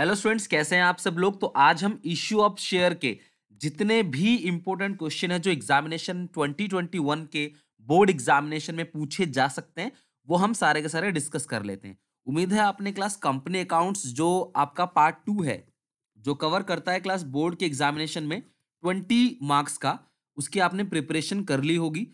Hello students कैसे हैं आप सब लोग तो आज हम इश्यू ऑफ शेयर के जितने भी इंपॉर्टेंट क्वेश्चन है जो एग्जामिनेशन 2021 के बोर्ड एग्जामिनेशन में पूछे जा सकते हैं वो हम सारे के सारे डिस्कस कर लेते हैं उम्मीद है आपने क्लास कंपनी अकाउंट्स जो आपका पार्ट टू है जो कवर करता है क्लास बोर्ड के एग्जामिनेशन में ट्वेंटी मार्क्स का उसकी आपने प्रिपरेशन कर ली होगी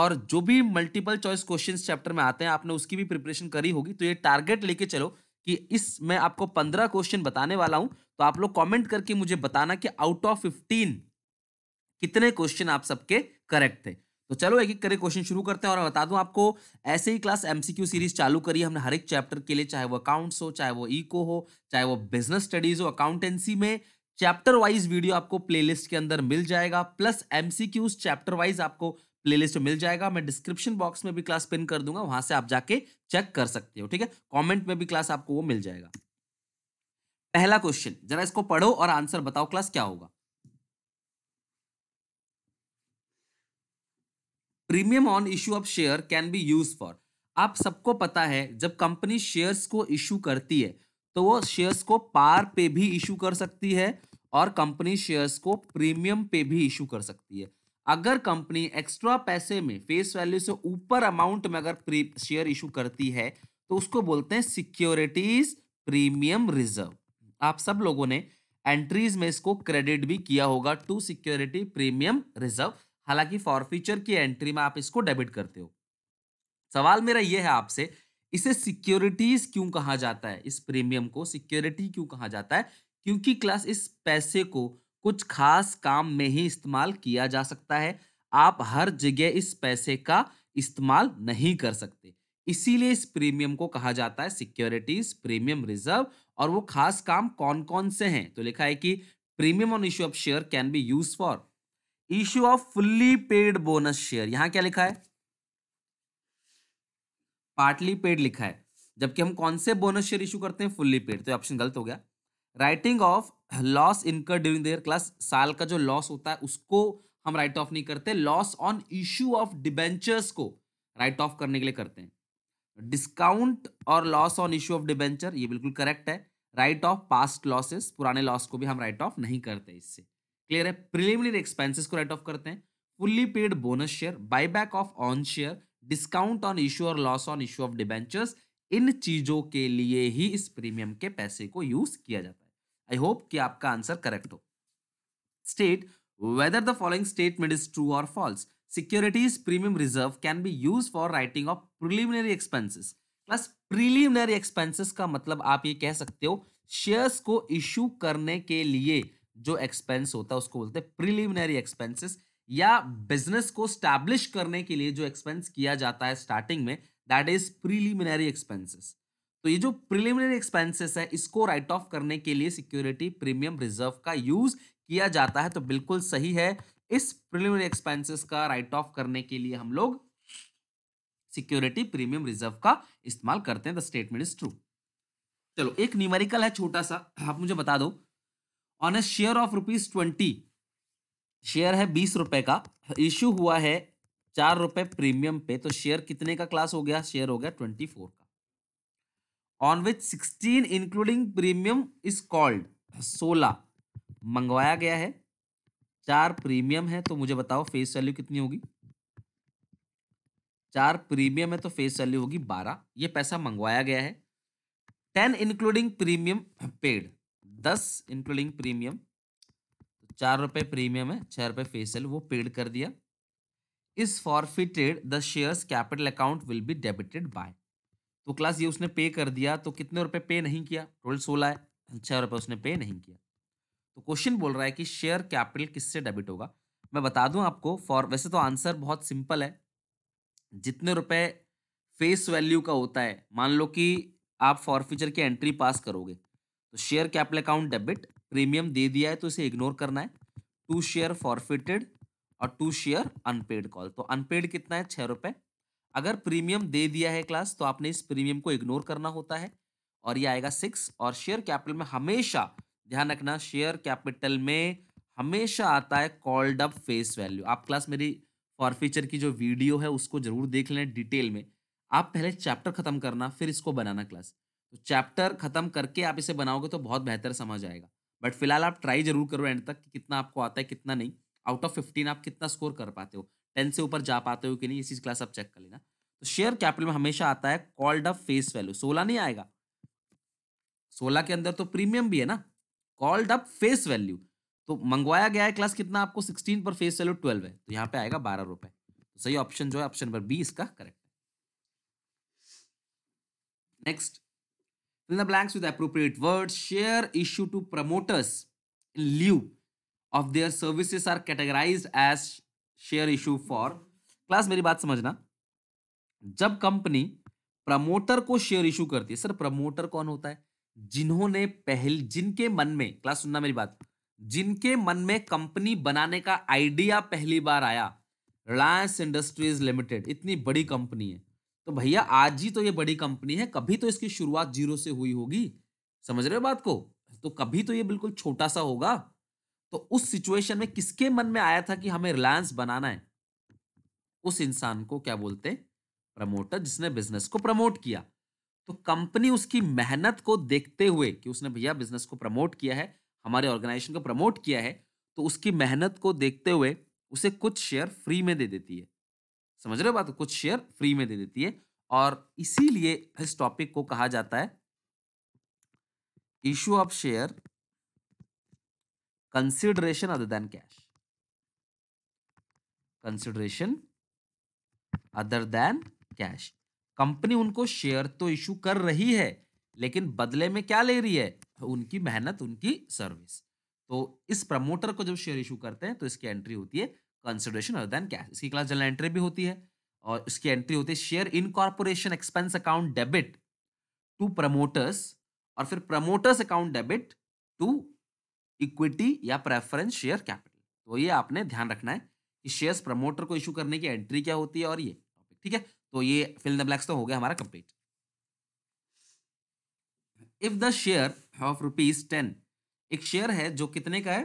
और जो भी मल्टीपल चॉइस क्वेश्चन चैप्टर में आते हैं आपने उसकी भी प्रिपरेशन करी होगी तो ये टारगेट लेके चलो कि इस मैं आपको पंद्रह क्वेश्चन बताने वाला हूं तो आप लोग कमेंट करके मुझे बताना कि आउट ऑफ फिफ्टीन कितने क्वेश्चन आप सबके करेक्ट थे तो चलो एक एक करके क्वेश्चन शुरू करते हैं और बता दूं आपको ऐसे ही क्लास एमसीक्यू सीरीज चालू करी हमने हर एक चैप्टर के लिए चाहे वो अकाउंट्स हो चाहे वो इको हो चाहे वो बिजनेस स्टडीज हो अकाउंटेंसी में चैप्टर वाइज वीडियो आपको प्लेलिस्ट के अंदर मिल जाएगा प्लस एमसीक्यूज चैप्टर वाइज आपको प्लेलिस्ट मिल जाएगा मैं डिस्क्रिप्शन बॉक्स में भी क्लास पिन कर दूंगा वहां से आप जाके चेक कर सकते हो ठीक है कॉमेंट में भी क्लास आपको वो मिल जाएगा पहला क्वेश्चन जरा इसको पढ़ो और आंसर बताओ क्लास क्या होगा premium on issue of share can be use for आप सबको पता है जब कंपनी शेयर्स को इशू करती है तो वो शेयर्स को पार पे भी इशू कर सकती है और कंपनी शेयर्स को प्रीमियम पे भी इशू कर सकती है अगर कंपनी एक्स्ट्रा पैसे में फेस वैल्यू से ऊपर अमाउंट में अगर शेयर इशू करती है तो उसको बोलते हैं सिक्योरिटीज प्रीमियम रिजर्व आप सब लोगों ने एंट्रीज में इसको क्रेडिट भी किया होगा टू सिक्योरिटी प्रीमियम रिजर्व हालांकि फॉरफीचर की एंट्री में आप इसको डेबिट करते हो सवाल मेरा यह है आपसे इसे सिक्योरिटीज क्यों कहा जाता है इस प्रीमियम को सिक्योरिटी क्यों कहा जाता है क्योंकि क्लास इस पैसे को कुछ खास काम में ही इस्तेमाल किया जा सकता है आप हर जगह इस पैसे का इस्तेमाल नहीं कर सकते इसीलिए इस प्रीमियम को कहा जाता है सिक्योरिटीज प्रीमियम रिजर्व और वो खास काम कौन कौन से हैं तो लिखा है कि premium on issue of share can be use for issue of fully paid bonus share यहां क्या लिखा है पार्टली पेड लिखा है जबकि हम कौन से बोनस शेयर इशू करते हैं फुल्ली पेड तो ऑप्शन गलत हो गया writing off loss incur during their class साल का जो लॉस होता है उसको हम राइट ऑफ नहीं करते loss on issue of debentures को राइट ऑफ करने के लिए करते हैं डिस्काउंट और loss on issue of debenture ये बिल्कुल करेक्ट है राइट ऑफ पास्ट लॉसेस पुराने लॉस को भी हम राइट ऑफ नहीं करते इससे क्लियर है प्रिलिमिनरी एक्सपेंसेस को राइट ऑफ करते हैं fully paid bonus share buy back of on share discount on issue और loss on issue of debentures इन चीजों के लिए ही इस प्रीमियम के पैसे को यूज किया जाता है आई होप कि आपका आंसर करेक्ट हो state whether the following statement is true और false securities premium reserve can be use for writing off preliminary expenses. Plus preliminary expenses का मतलब आप ये कह सकते हो शेयर्स को इश्यू करने के लिए जो एक्सपेंस होता है उसको बोलते हैं प्रीलिमिनरी एक्सपेंसेस या बिजनेस को स्टैब्लिश करने के लिए जो एक्सपेंस किया जाता है स्टार्टिंग में दैट इज प्रीलिमिनरी एक्सपेंसेस तो ये जो प्रिलिमिनरी एक्सपेंसेस है इसको राइट ऑफ करने के लिए सिक्योरिटी प्रीमियम रिजर्व का यूज किया जाता है तो बिल्कुल सही है इस प्रिलिमिनरी एक्सपेंसेस का राइट ऑफ करने के लिए हम लोग सिक्योरिटी प्रीमियम रिजर्व का इस्तेमाल करते हैं द स्टेटमेंट इज ट्रू चलो एक न्यूमेरिकल है छोटा सा आप मुझे बता दो on a share of rupees twenty share है बीस रुपए का इश्यू हुआ है चार रुपए प्रीमियम पे तो शेयर कितने का क्लास हो गया शेयर हो गया twenty four on which sixteen including premium is called सोलह मंगवाया गया है चार प्रीमियम है तो मुझे बताओ फेस वैल्यू कितनी होगी चार प्रीमियम है तो फेस वैल्यू होगी बारह ये पैसा मंगवाया गया है टेन इंक्लूडिंग प्रीमियम पेड दस इंक्लूडिंग प्रीमियम चार रुपये प्रीमियम है छः रुपये फेस वैल्यू वो पेड कर दिया इस forfeited the shares capital account will be debited by तो क्लास ये उसने पे कर दिया तो कितने रुपए पे नहीं किया टोटल सोलह है छः अच्छा, रुपये उसने पे नहीं किया तो क्वेश्चन बोल रहा है कि शेयर कैपिटल किससे डेबिट होगा मैं बता दूं आपको फॉर वैसे तो आंसर बहुत सिंपल है जितने रुपए फेस वैल्यू का होता है मान लो कि आप फॉरफीचर की एंट्री पास करोगे तो share capital account debit premium दे दिया है तो इसे इग्नोर करना है टू शेयर फॉरफिटेड और टू शेयर अनपेड कॉल तो अनपेड कितना है छः रुपये अगर प्रीमियम दे दिया है क्लास तो आपने इस प्रीमियम को इग्नोर करना होता है और ये आएगा सिक्स और शेयर कैपिटल में हमेशा ध्यान रखना शेयर कैपिटल में हमेशा आता है कॉल्ड अप फेस वैल्यू आप क्लास मेरी फ्यूचर की जो वीडियो है उसको जरूर देख लेना डिटेल में आप पहले चैप्टर ख़त्म करना फिर इसको बनाना क्लास तो चैप्टर ख़त्म करके आप इसे बनाओगे तो बहुत बेहतर समझ आएगा बट फिलहाल आप ट्राई जरूर करो एंड तक कि कितना आपको आता है कितना नहीं आउट ऑफ फिफ्टीन आप कितना स्कोर कर पाते हो टेन से ऊपर जा पाते हो कि नहीं ये चीज़ क्लास आप चेक कर लेना तो शेयर कैपिटल में हमेशा आता है कॉल्ड अप फेस वैल्यू सोलह नहीं आएगा सोलह के अंदर तो प्रीमियम भी है ना कॉल्ड अप फेस वैल्यू तो मंगवाया गया है क्लास कितना आपको सिक्सटीन पर फेस वैल्यू ट्वेल्व है तो यहाँ पे आएगा बारह रुपए तो सही ऑप्शन जो है ऑप्शन नंबर बी इसका correct next fill the blanks with appropriate word share issue to promoters in lieu of their services are categorised as share issue for class मेरी बात समझना जब कंपनी प्रमोटर को शेयर इशू करती है sir promoter कौन होता है जिन्होंने पहल जिनके मन में क्लास सुनना मेरी बात जिनके मन में कंपनी बनाने का आइडिया पहली बार आया रिलायंस इंडस्ट्रीज लिमिटेड इतनी बड़ी कंपनी है तो भैया आज ही तो ये बड़ी कंपनी है कभी तो इसकी शुरुआत जीरो से हुई होगी समझ रहे हो बात को तो कभी तो ये बिल्कुल छोटा सा होगा तो उस सिचुएशन में किसके मन में आया था कि हमें रिलायंस बनाना है उस इंसान को क्या बोलते प्रमोटर जिसने बिजनेस को प्रमोट किया तो कंपनी उसकी मेहनत को देखते हुए कि उसने भैया बिजनेस को प्रमोट किया है हमारे ऑर्गेनाइजेशन को प्रमोट किया है तो उसकी मेहनत को देखते हुए उसे कुछ शेयर फ्री में दे देती है समझ रहे हो बात कुछ शेयर फ्री में दे देती है और इसीलिए इस टॉपिक को कहा जाता है issue of share consideration other than cash consideration other than cash company उनको शेयर तो इशू कर रही है लेकिन बदले में क्या ले रही है उनकी मेहनत उनकी सर्विस तो इस प्रमोटर को जब शेयर इशू करते हैं तो इसकी एंट्री होती है कंसिडरेशन अदर देन कैश इसकी क्लास जनरल एंट्री भी होती है और इसकी एंट्री होती है share incorporation expense account debit to promoters और फिर promoters account debit to equity या प्रेफरेंस शेयर कैपिटल तो ये आपने ध्यान रखना है कि शेयर्स प्रमोटर को इशू करने की एंट्री क्या होती है और ये टॉपिक ठीक है तो ये फिल द ब्लैक्स तो हो गया हमारा complete if the share of rupees ten एक शेयर है जो कितने का है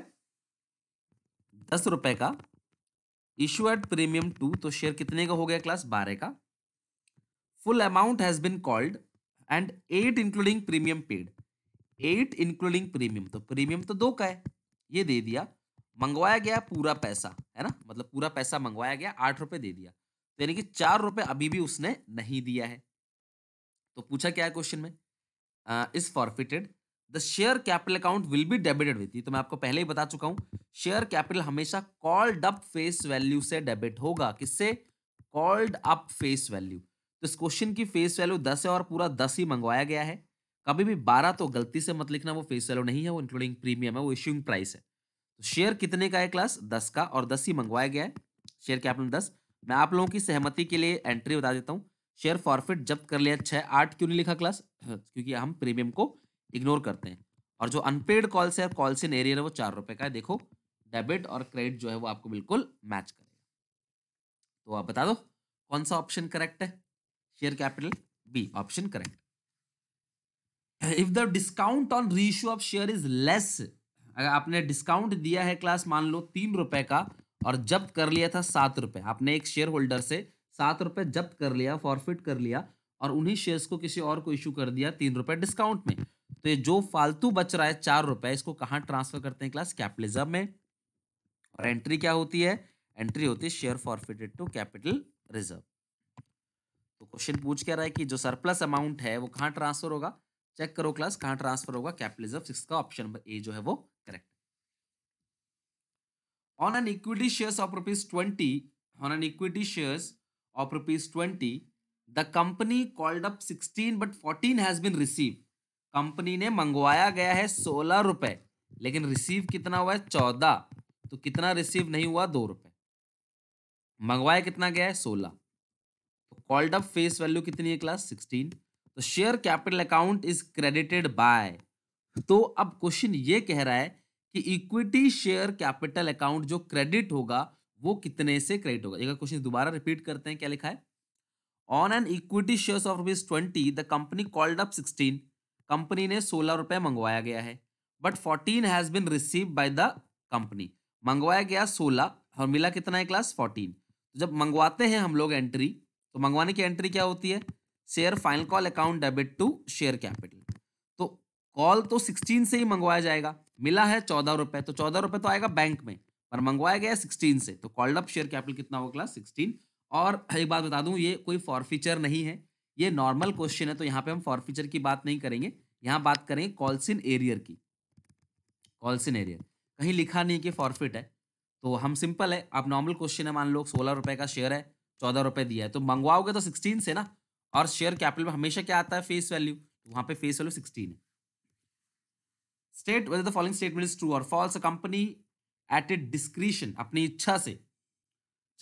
दस रुपए का इशू एट प्रीमियम टू तो शेयर कितने का हो गया क्लास बारह का full amount has been called and eight including premium paid eight including premium तो प्रीमियम तो दो का है ये दे दिया मंगवाया गया पूरा पैसा है ना मतलब पूरा पैसा मंगवाया गया आठ रुपये दे दिया तो यानी कि चार रुपये अभी भी उसने नहीं दिया है तो पूछा क्या है क्वेश्चन में is forfeited the share capital account will be debited with you तो मैं आपको पहले ही बता चुका हूँ शेयर कैपिटल हमेशा कॉल्ड अप फेस वैल्यू से डेबिट होगा किससे कॉल्ड अप फेस वैल्यू तो इस क्वेश्चन की फेस वैल्यू दस है और पूरा दस ही मंगवाया गया है कभी भी बारह तो गलती से मत लिखना वो फेस वैल्यू नहीं है वो इंक्लूडिंग प्रीमियम है वो इश्यूइंग प्राइस है तो शेयर कितने का है क्लास दस का और दस ही मंगवाया गया है शेयर कैपिटल दस मैं आप लोगों की सहमति के लिए एंट्री बता देता हूँ शेयर फॉरफिट जब्त कर लिया छः आठ क्यों नहीं लिखा क्लास क्योंकि हम प्रीमियम को इग्नोर करते हैं और जो अनपेड कॉल्स है कॉल्स इन एरियर है वो चार रुपये का है देखो डेबिट और क्रेडिट जो है वो आपको बिल्कुल मैच करेगा तो आप बता दो कौन सा ऑप्शन करेक्ट है share capital B option correct if the discount on reissue of share is less अगर आपने डिस्काउंट दिया है क्लास मान लो तीन रुपए का और जब्त कर लिया था सात रुपए आपने एक शेयर होल्डर से सात रुपए जब्त कर लिया फॉरफिट कर लिया और उन्हीं शेयर्स को किसी और को इशू कर दिया तीन रुपए डिस्काउंट में तो ये जो फालतू बच रहा है चार रुपए इसको कहाँ ट्रांसफर करते हैं क्लास कैपिटलिज्म में और एंट्री क्या होती है एंट्री होती है share forfeited to capital reserve तो क्वेश्चन पूछ क्या रहा है कि जो सरप्लस अमाउंट है वो कहाँ ट्रांसफर होगा चेक करो क्लास कहाँ ट्रांसफर होगा कैपिटलिज्म सिक्स का ऑप्शन नंबर ए जो है वो correct on an equity shares of rupees twenty on an equity shares of rupees twenty the company called up sixteen but fourteen has been receive company ने मंगवाया गया है सोलह रुपए लेकिन रिसीव कितना हुआ है चौदह तो कितना रिसीव नहीं हुआ दो रुपए मंगवाया कितना गया है सोलह तो कॉल्ड अप फेस वैल्यू कितनी है क्लास सिक्सटीन तो share capital account is credited by तो अब क्वेश्चन ये कह रहा है कि इक्विटी शेयर कैपिटल अकाउंट जो क्रेडिट होगा वो कितने से क्रेडिट होगा क्वेश्चन दोबारा रिपीट करते हैं क्या लिखा है on an equity share of rupees twenty the company called up sixteen company ने सोलह रुपए मंगवाया गया है but fourteen has been receive by the company मंगवाया गया सोलह और मिला कितना है क्लास फोर्टीन जब मंगवाते हैं हम लोग एंट्री तो मंगवाने की एंट्री क्या होती है share final call account debit to share capital तो कॉल तो सिक्सटीन से ही मंगवाया जाएगा मिला है चौदह रुपए तो चौदह रुपए तो आएगा बैंक में पर मंगवाया गया सिक्सटीन से तो कॉल्ड अप शेयर कैपिटल कितना होगा क्लास सिक्सटीन और एक बात बता दूं ये कोई फॉरफीचर नहीं है ये नॉर्मल क्वेश्चन है तो यहाँ पे हम फॉरफीचर की बात नहीं करेंगे यहाँ बात करेंगे कॉल्सिन एरियर की कॉल्सिन एरियर कहीं लिखा नहीं कि फॉरफिट है तो हम सिंपल है आप नॉर्मल क्वेश्चन है मान लो सोलह रुपए का शेयर है चौदह रुपए दिया है तो मंगवाओगे तो सिक्सटीन से ना और शेयर कैपिटल में हमेशा क्या आता है फेस वैल्यू वहां पे फेस वैल्यू सिक्सटीन है state whether the following statement is true और false company at a discretion अपनी इच्छा से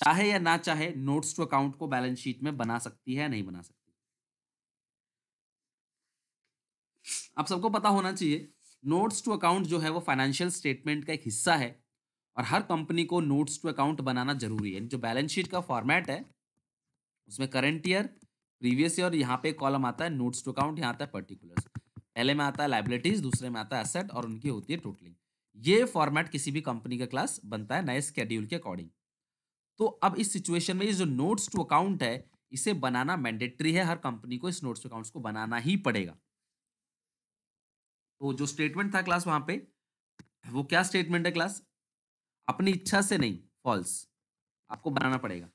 चाहे या ना चाहे नोट्स टू अकाउंट को बैलेंस शीट में बना सकती है नहीं बना सकती आप सबको पता होना चाहिए नोट्स टू अकाउंट जो है वो फाइनेंशियल स्टेटमेंट का एक हिस्सा है और हर कंपनी को नोट्स टू अकाउंट बनाना जरूरी है जो बैलेंस शीट का फॉर्मेट है उसमें करंट ईयर प्रीवियस ईयर यहाँ पे कॉलम आता है नोट्स टू अकाउंट यहाँ आता है पर्टिकुलर्स पहले में आता है लाइबिलिटीज दूसरे में आता है एसेट और उनकी होती है टोटलिंग ये फॉर्मेट किसी भी कंपनी का क्लास बनता है नए स्केड्यूल के अकॉर्डिंग तो अब इस सिचुएशन में ये जो नोट्स टू अकाउंट है इसे बनाना मैंडेटरी है हर कंपनी को इस नोट्स टू अकाउंट को बनाना ही पड़ेगा तो जो स्टेटमेंट था क्लास वहां पे वो क्या स्टेटमेंट है क्लास अपनी इच्छा से नहीं फॉल्स आपको बनाना पड़ेगा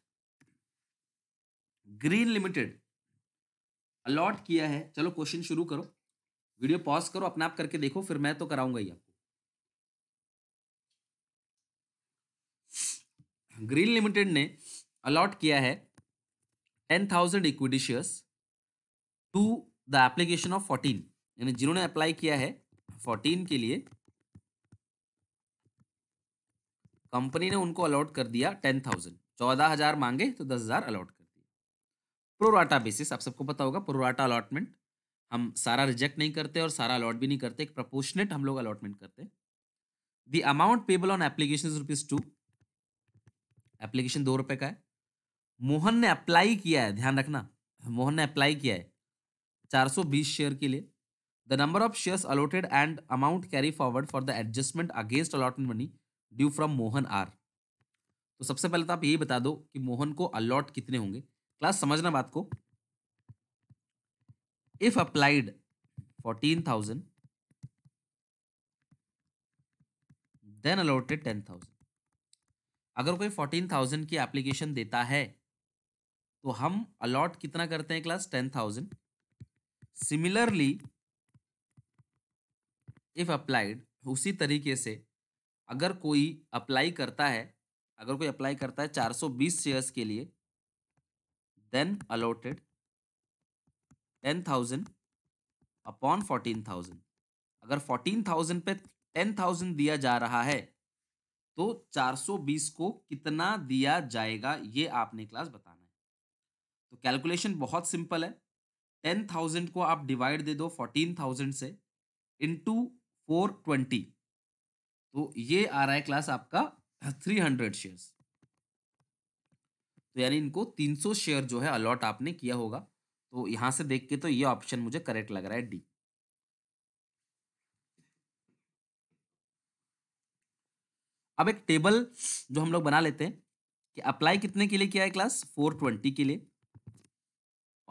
ग्रीन लिमिटेड अलॉट किया है चलो क्वेश्चन शुरू करो वीडियो पॉज करो अपना आप करके देखो फिर मैं तो कराऊंगा ही आपको ग्रीन लिमिटेड ने अलॉट किया है ten thousand equity shares to the application of fourteen यानी जिन्होंने अप्लाई किया है फोर्टीन के लिए कंपनी ने उनको अलॉट कर दिया टेन थाउजेंड चौदह हजार मांगे तो दस हजार अलॉट प्रोराटा बेसिस आप सबको पता होगा प्रोराटा अलॉटमेंट हम सारा रिजेक्ट नहीं करते और सारा अलॉट भी नहीं करते एक प्रपोर्शनेट हम लोग अलॉटमेंट करते the amount payable on application rupees two application दो रुपए का है मोहन ने अप्लाई किया है ध्यान रखना मोहन ने अप्लाई किया है चार सौ बीस शेयर के लिए the number of shares allotted and amount carry forward for the adjustment against allotment money due from Mohan are तो सबसे पहले तो आप यही बता दो कि मोहन को अलॉट कितने होंगे क्लास समझना बात को if applied fourteen thousand then allotted ten thousand अगर कोई फोर्टीन थाउजेंड की एप्लीकेशन देता है तो हम अलॉट कितना करते हैं class ten thousand similarly if applied उसी तरीके से अगर कोई अप्लाई करता है अगर कोई अप्लाई करता है चार सौ बीस शेयर्स के लिए then allotted 10,000 अपॉन 14,000 अगर 14,000 पे 10,000 दिया जा रहा है तो 420 को कितना दिया जाएगा ये आपने क्लास बताना है तो कैलकुलेशन बहुत सिंपल है 10,000 को आप डिवाइड दे दो 14,000 से इंटू फोर ट्वेंटी तो ये आ रहा है क्लास आपका थ्री हंड्रेड शेयर्स तो यानी इनको 300 शेयर जो है अलॉट आपने किया होगा तो यहाँ से देख के तो ये ऑप्शन मुझे करेक्ट लग रहा है डी अब एक टेबल जो हम लोग बना लेते हैं कि अप्लाई कितने के लिए किया है क्लास 420 के लिए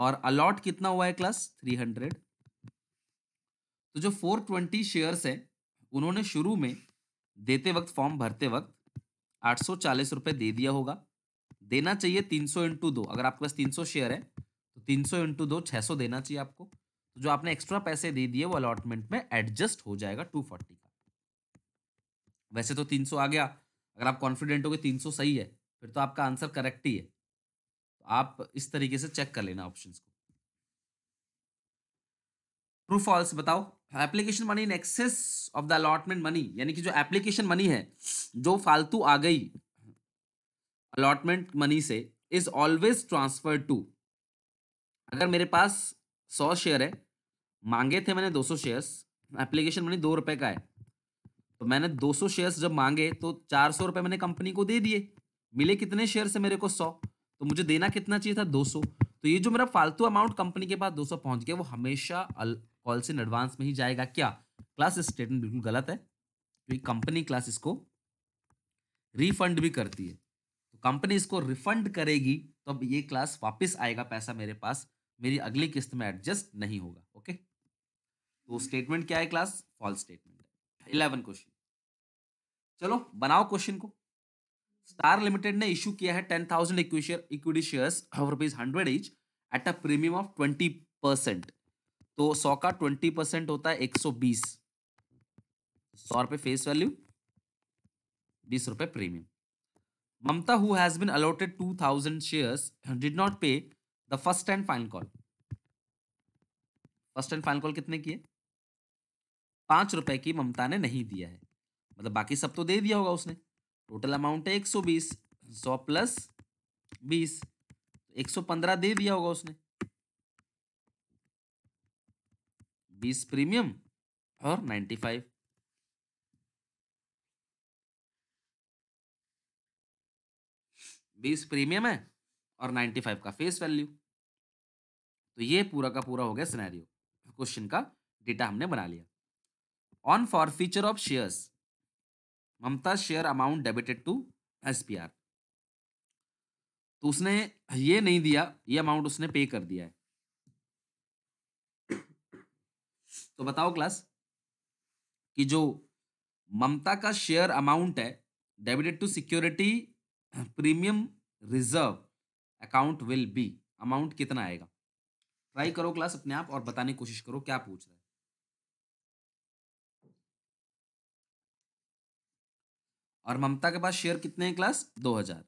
और अलॉट कितना हुआ है क्लास 300 तो जो 420 शेयर्स है उन्होंने शुरू में देते वक्त फॉर्म भरते वक्त आठ सौ चालीस रुपये दे दिया होगा देना चाहिए तीन सौ इंटू दो अगर आपके पास तीन सौ शेयर है तो तीन सौ इंटू दो छः सौ देना चाहिए आपको तो जो आपने एक्स्ट्रा पैसे दे दिए वो अलॉटमेंट में एडजस्ट हो जाएगा टू फोर्टी का वैसे तो तीन सौ आ गया अगर आप कॉन्फिडेंट हो कि तीन सौ सही है फिर तो आपका आंसर करेक्ट ही है तो आप इस तरीके से चेक कर लेना ऑप्शन को ट्रू फॉल्स बताओ application money in excess of the allotment money यानी कि जो एप्लीकेशन मनी है जो फालतू आ गई अलॉटमेंट मनी से इज ऑलवेज ट्रांसफर टू अगर मेरे पास सौ शेयर है मांगे थे मैंने दो सौ शेयर्स एप्लीकेशन मनी दो रुपए का है तो मैंने दो सौ शेयर्स जब मांगे तो चार सौ रुपये मैंने कंपनी को दे दिए मिले कितने शेयर से मेरे को सौ तो मुझे देना कितना चाहिए था दो सौ तो ये जो मेरा फालतू अमाउंट कंपनी के पास दो सौ पहुंच गया वो हमेशा कॉल्स इन एडवांस में ही जाएगा क्या क्लास स्टेटमेंट बिल्कुल गलत है क्योंकि कंपनी क्लास इसको रिफंड भी करती है कंपनी इसको रिफंड करेगी तो अब ये क्लास वापस आएगा पैसा मेरे पास मेरी अगली किस्त में एडजस्ट नहीं होगा ओके तो स्टेटमेंट क्या है class false statement eleven question चलो बनाओ क्वेश्चन को स्टार लिमिटेड ने इशू किया है ten thousand equity shares rupees hundred each at a premium of twenty percent तो सौ का ट्वेंटी परसेंट होता है एक सौ बीस सौ रुपये फेस वैल्यू बीस रुपये premium Mamta, who has been allotted 2,000 shares, did not pay the first and final call. First and final call कितने किए पांच रुपए की ममता ने नहीं दिया है मतलब बाकी सब तो दे दिया होगा उसने टोटल अमाउंट है एक सौ बीस सौ प्लस बीस एक सौ पंद्रह दे दिया होगा उसने बीस प्रीमियम और नाइन्टी फाइव बीस प्रीमियम है और नाइन्टी फाइव का फेस वैल्यू तो ये पूरा का पूरा हो गया सिनेरियो क्वेश्चन का डेटा हमने बना लिया on forfeiture of shares Mamta share amount debited to as तो उसने ये नहीं दिया ये अमाउंट उसने पे कर दिया है तो बताओ क्लास कि जो ममता का शेयर अमाउंट है debited to security premium reserve account will be amount कितना आएगा ट्राई करो क्लास अपने आप और बताने की कोशिश करो क्या पूछ रहा है और ममता के पास शेयर कितने हैं क्लास दो हजार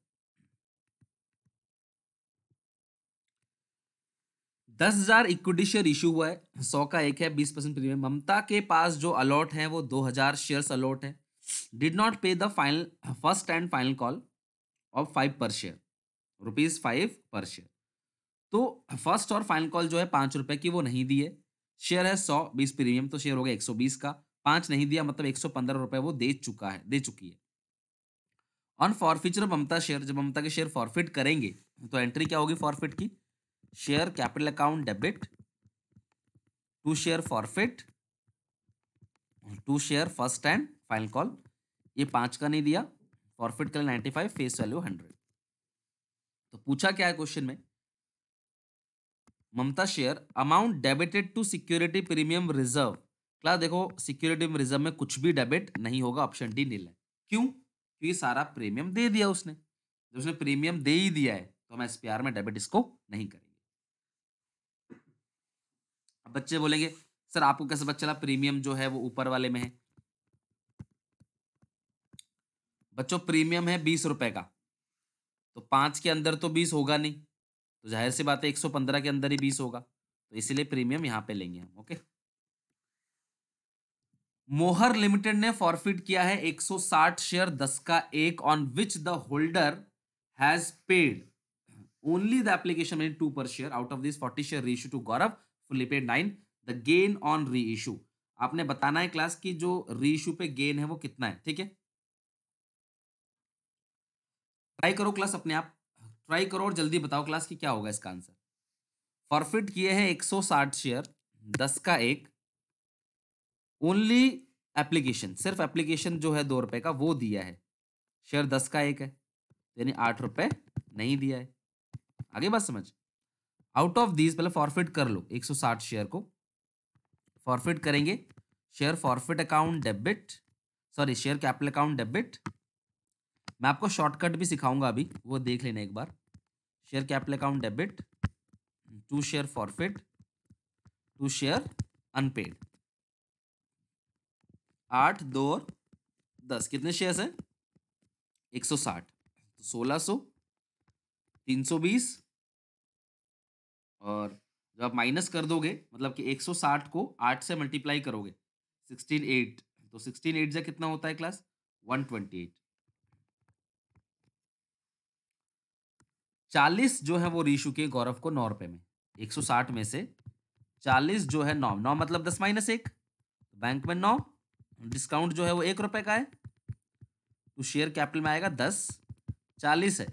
दस हजार इक्विटी शेयर इशू हुआ है सौ का एक है बीस परसेंट प्रीमियम ममता के पास जो अलॉट है वो दो हजार शेयर अलॉट है did not pay the final first and final call of five per share rupees five per share तो फर्स्ट और फाइनल कॉल जो है पांच रुपए की वो नहीं दिए शेयर है सौ बीस प्रीमियम तो शेयर हो गया एक सौ बीस का पांच नहीं दिया मतलब एक सौ पंद्रह रुपए वो दे चुका है दे चुकी है ऑन फॉरफिचर ममता शेयर जब ममता के शेयर फॉरफिट करेंगे तो एंट्री क्या होगी फॉरफिट की share capital account debit to share forfeit to share first and final call ये पांच का नहीं दिया forfeit ninety five face value hundred तो पूछा क्या है क्वेश्चन में ममता share amount debited to security premium reserve class देखो सिक्योरिटी रिजर्व में कुछ भी डेबिट नहीं होगा ऑप्शन डी नील है क्यों क्योंकि सारा प्रीमियम दे दिया उसने जब उसने प्रीमियम दे ही दिया है तो हम एस में डेबिट इसको नहीं करेंगे अब बच्चे बोलेंगे सर आपको कैसे पता चला प्रीमियम जो है वो ऊपर वाले में है बच्चों प्रीमियम है बीस रुपए का तो पांच के अंदर तो बीस होगा नहीं तो जाहिर सी बात है एक सौ पंद्रह के अंदर ही बीस होगा तो इसीलिए प्रीमियम यहाँ पे लेंगे हम ओके मोहर लिमिटेड ने फॉरफिट किया है 160 शेयर 10 का एक on which the holder has paid only the application in two per share out of this 40 share reissue to Gaurav fully paid नाइन द गेन ऑन रीइश्यू आपने बताना है क्लास की जो रीइश्यू पे गेन है वो कितना है ठीक है ट्राई करो क्लास अपने आप ट्राई करो और जल्दी बताओ क्लास की क्या होगा इसका आंसर फॉरफिट किए हैं 160 शेयर दस का एक ओनली एप्लीकेशन सिर्फ एप्लीकेशन जो है दो रुपए का वो दिया है शेयर दस का एक है यानी आठ रुपए नहीं दिया है आगे बात समझ आउट ऑफ दीज पहले फॉरफिट कर लो 160 शेयर को फॉरफिट करेंगे share forfeit account debit sorry share capital account debit मैं आपको शॉर्टकट भी सिखाऊंगा अभी वो देख लेना एक बार share capital account debit to share forfeit to share unpaid आठ दो और दस कितने शेयर हैं एक सौ साठ तो सोलह सौ तीन सौ बीस और जब आप माइनस कर दोगे मतलब कि एक सौ साठ को आठ से मल्टीप्लाई करोगे सिक्सटीन एट तो सिक्सटीन एट से कितना होता है क्लास वन ट्वेंटी एट चालीस जो है वो रीशु के गौरव को नौ रुपए में एक सौ साठ में से चालीस जो है नौ नौ मतलब दस माइनस एक बैंक में नौ डिस्काउंट जो है वो एक रुपए का है तो शेयर कैपिटल में आएगा दस चालीस है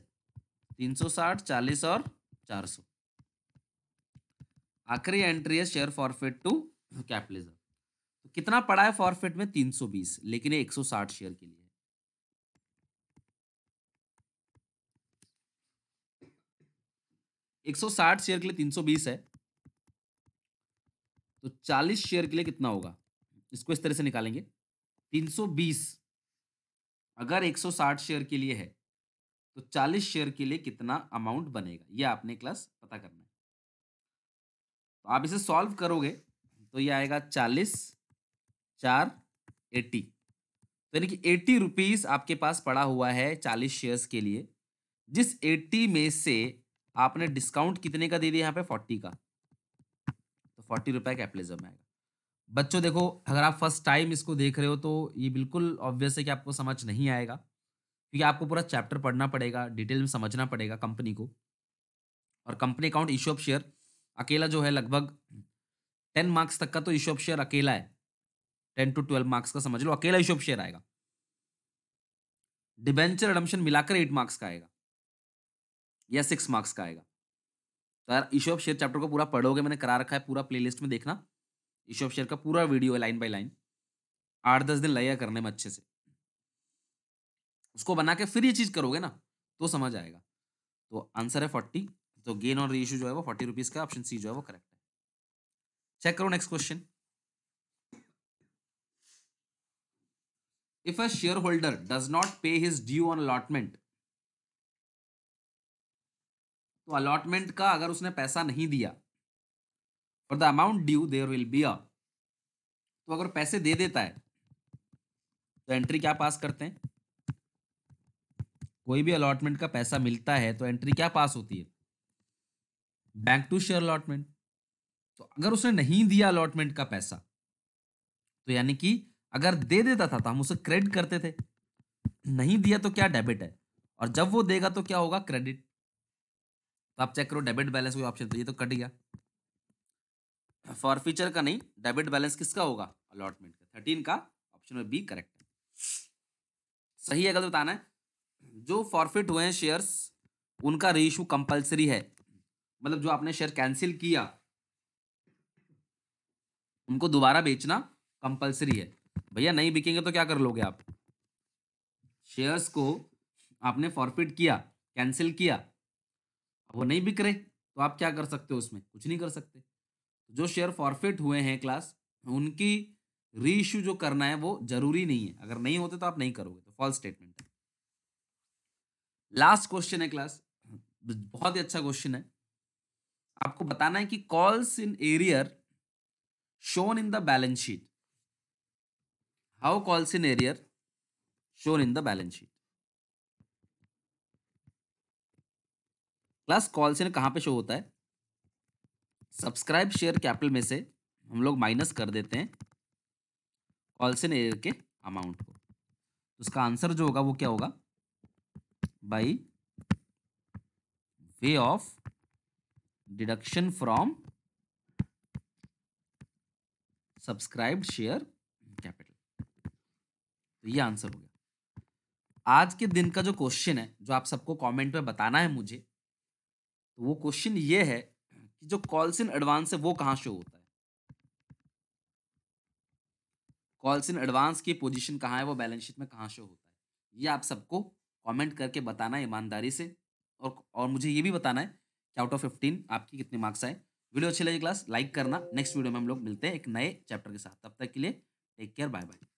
तीन सौ साठ चालीस और चार सौ आखिरी एंट्री है शेयर फॉरफिट टू कैपिटलिज्म तो कितना पड़ा है फॉरफिट में तीन सौ बीस लेकिन एक सौ साठ शेयर के लिए 160 शेयर के लिए 320 है तो 40 शेयर के लिए कितना होगा इसको इस तरह से निकालेंगे 320 अगर 160 शेयर के लिए है तो 40 शेयर के लिए कितना अमाउंट बनेगा ये आपने क्लास पता करना है तो आप इसे सॉल्व करोगे तो ये आएगा 40 चार 80 तो यानी कि एट्टी रुपीज आपके पास पड़ा हुआ है 40 शेयर्स के लिए जिस 80 में से आपने डिस्काउंट कितने का दे दिया यहाँ पे फोर्टी का तो फोर्टी रुपए कैपिटलिज्म आएगा बच्चों देखो अगर आप फर्स्ट टाइम इसको देख रहे हो तो ये बिल्कुल ऑब्वियस है कि आपको समझ नहीं आएगा क्योंकि आपको पूरा चैप्टर पढ़ना पड़ेगा डिटेल में समझना पड़ेगा कंपनी को और company account issue of share अकेला जो है लगभग टेन मार्क्स तक का तो इशू ऑफ शेयर अकेला है टेन टू ट्वेल्व मार्क्स का समझ लो अकेला इशू ऑफ शेयर आएगा डिबेंचर एडमिशन मिलाकर एट मार्क्स का आएगा या सिक्स मार्क्स का आएगा तो यार ईशो ऑफ शेयर चैप्टर को पूरा पढ़ोगे मैंने करा रखा है पूरा प्लेलिस्ट में देखना ईशो ऑफ शेयर का पूरा वीडियो है लाइन बाय लाइन आठ दस दिन लगेगा करने में अच्छे से उसको बना के फिर ये चीज़ करोगे ना तो समझ आएगा तो आंसर है फोर्टी तो गेन और रीइशू जो है वो फोर्टी रुपीज़ का ऑप्शन सी जो है वो करेक्ट है चेक करो next question if a share holder does not pay his due on allotment तो अलॉटमेंट का अगर उसने पैसा नहीं दिया और the amount due there will be a तो अगर पैसे दे देता है तो एंट्री क्या पास करते हैं कोई भी अलॉटमेंट का पैसा मिलता है तो एंट्री क्या पास होती है बैंक टू शेयर अलॉटमेंट तो अगर उसने नहीं दिया अलॉटमेंट का पैसा तो यानी कि अगर दे देता था तो हम उसे क्रेडिट करते थे नहीं दिया तो क्या डेबिट है और जब वो देगा तो क्या होगा क्रेडिट तो आप चेक करो डेबिट बैलेंस कोई ऑप्शन तो ये तो कट गया फॉर फ्यूचर का नहीं डेबिट बैलेंस किसका होगा अलॉटमेंट का थर्टीन का ऑप्शन में बी करेक्ट है सही है गलत बताना है जो फॉरफिट हुए हैं शेयर्स उनका रीइशू कंपलसरी है मतलब जो आपने शेयर कैंसिल किया उनको दोबारा बेचना कंपलसरी है भैया नहीं बिकेंगे तो क्या कर लोगे आप शेयर्स को आपने फॉरफिट किया कैंसिल किया वो नहीं बिक रहे तो आप क्या कर सकते हो उसमें कुछ नहीं कर सकते जो शेयर फॉरफिट हुए हैं क्लास उनकी रीइश्यू जो करना है वो जरूरी नहीं है अगर नहीं होते तो आप नहीं करोगे तो फॉल्स स्टेटमेंट है लास्ट क्वेश्चन है क्लास बहुत ही अच्छा क्वेश्चन है आपको बताना है कि calls in arrear shown in the balance sheet how calls in arrear shown in the balance sheet class call सेन कहाँ पे शो होता है सब्सक्राइब शेयर कैपिटल में से हम लोग माइनस कर देते हैं कॉल सेन एयर के अमाउंट को तो उसका आंसर जो होगा वो क्या होगा by way of deduction from subscribe share capital तो ये आंसर हो गया आज के दिन का जो क्वेश्चन है जो आप सबको कमेंट में बताना है मुझे तो वो क्वेश्चन ये है कि जो कॉल्स इन एडवांस है वो कहाँ शो होता है कॉल्स इन एडवांस की पोजीशन कहाँ है वो बैलेंस शीट में कहाँ शो होता है ये आप सबको कमेंट करके बताना है ईमानदारी से और और मुझे ये भी बताना है कि आउट ऑफ फिफ्टीन आपकी कितने मार्क्स आए वीडियो अच्छी लगी क्लास लाइक करना नेक्स्ट वीडियो में हम लोग मिलते हैं एक नए चैप्टर के साथ तब तक के लिए टेक केयर बाय बाय